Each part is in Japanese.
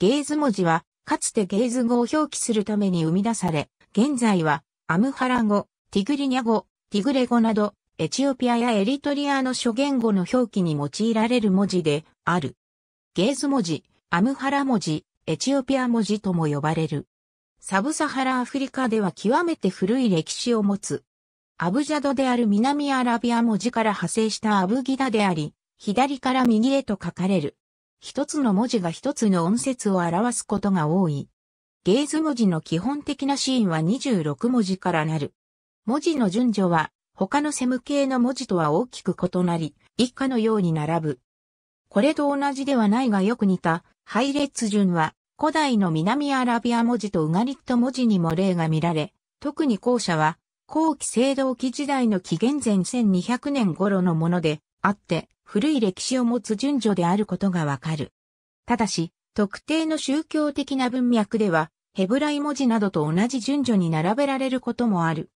ゲーズ文字は、かつてゲーズ語を表記するために生み出され、現在は、アムハラ語、ティグリニャ語、ティグレ語など、エチオピアやエリトリアの諸言語の表記に用いられる文字である。ゲーズ文字、アムハラ文字、エチオピア文字とも呼ばれる。サブサハラアフリカでは極めて古い歴史を持つ。アブジャドである南アラビア文字から派生したアブギダであり、左から右へと書かれる。一つの文字が一つの音節を表すことが多い。ゲーズ文字の基本的なシーンは26文字からなる。文字の順序は他のセム系の文字とは大きく異なり、一家のように並ぶ。これと同じではないがよく似た配列順は古代の南アラビア文字とウガリット文字にも例が見られ、特に後者は後期青銅器時代の紀元前1200年頃のもので、あって、古い歴史を持つ順序であることがわかる。ただし、特定の宗教的な文脈では、ヘブライ文字などと同じ順序に並べられることもある。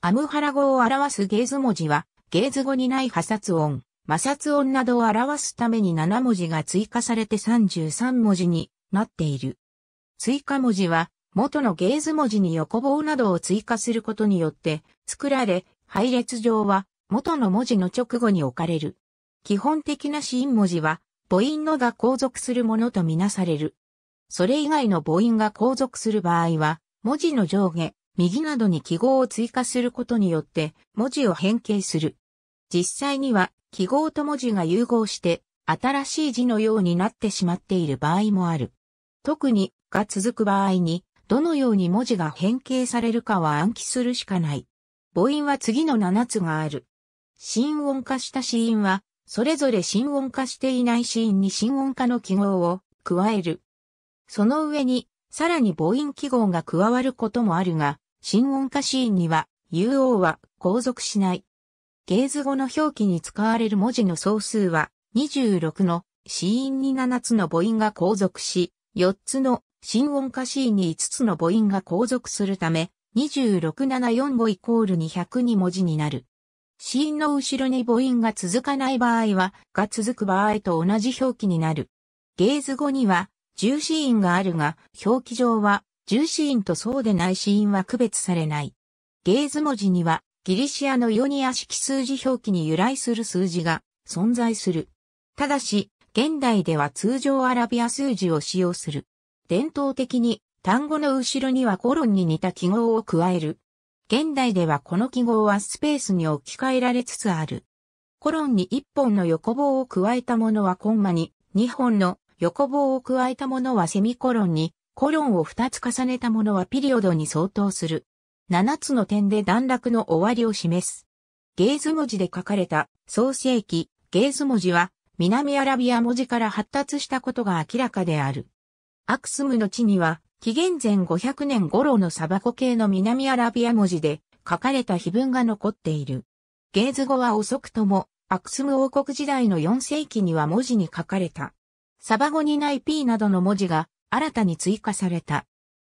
アムハラ語を表すゲーズ文字は、ゲーズ語にない破殺音、摩擦音などを表すために7文字が追加されて33文字になっている。追加文字は、元のゲーズ文字に横棒などを追加することによって、作られ、配列上は元の文字の直後に置かれる。基本的な子音文字は、母音のが後続するものとみなされる。それ以外の母音が後続する場合は、文字の上下、右などに記号を追加することによって、文字を変形する。実際には、記号と文字が融合して、新しい字のようになってしまっている場合もある。特に、が続く場合に、どのように文字が変形されるかは暗記するしかない。母音は次の7つがある。心音化した子音は、それぞれ心音化していない子音に心音化の記号を加える。その上に、さらに母音記号が加わることもあるが、心音化子音には、UO は後続しない。ゲーズ語の表記に使われる文字の総数は、26の子音に7つの母音が後続し、4つの心音化子音に5つの母音が後続するため、2674 5イコール202文字になる。子音の後ろに母音が続かない場合は、が続く場合と同じ表記になる。ゲーズ語には、重子音があるが、表記上は、重子音とそうでない子音は区別されない。ゲーズ文字には、ギリシアのヨニア式数字表記に由来する数字が存在する。ただし、現代では通常アラビア数字を使用する。伝統的に、単語の後ろにはコロンに似た記号を加える。現代ではこの記号はスペースに置き換えられつつある。コロンに1本の横棒を加えたものはコンマに、2本の横棒を加えたものはセミコロンに、コロンを2つ重ねたものはピリオドに相当する。7つの点で段落の終わりを示す。ゲーズ文字で書かれた創世記、ゲーズ文字は南アラビア文字から発達したことが明らかである。アクスムの地には紀元前500年頃のサバコ系の南アラビア文字で書かれた碑文が残っている。ゲーズ語は遅くとも、アクスム王国時代の4世紀には文字に書かれた。サバ語にない P などの文字が新たに追加された。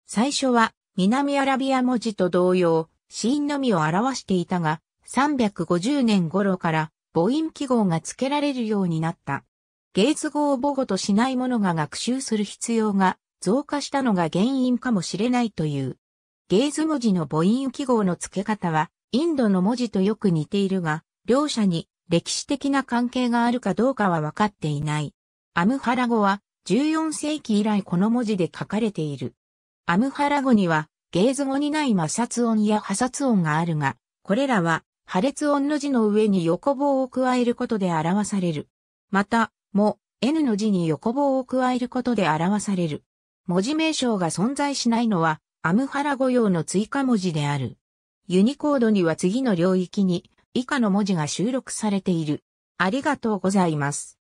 最初は南アラビア文字と同様、死因のみを表していたが、350年頃から母音記号が付けられるようになった。ゲーズ語を母語としない者が学習する必要が増加したのが原因かもしれないという。ゲーズ文字の母音記号の付け方は、インドの文字とよく似ているが、両者に歴史的な関係があるかどうかは分かっていない。アムハラ語は14世紀以来この文字で書かれている。アムハラ語にはゲーズ語にない摩擦音や破殺音があるが、これらは破裂音の字の上に横棒を加えることで表される。また、も、N の字に横棒を加えることで表される。文字名称が存在しないのは、アムハラ語用の追加文字である。ユニコードには次の領域に以下の文字が収録されている。ありがとうございます。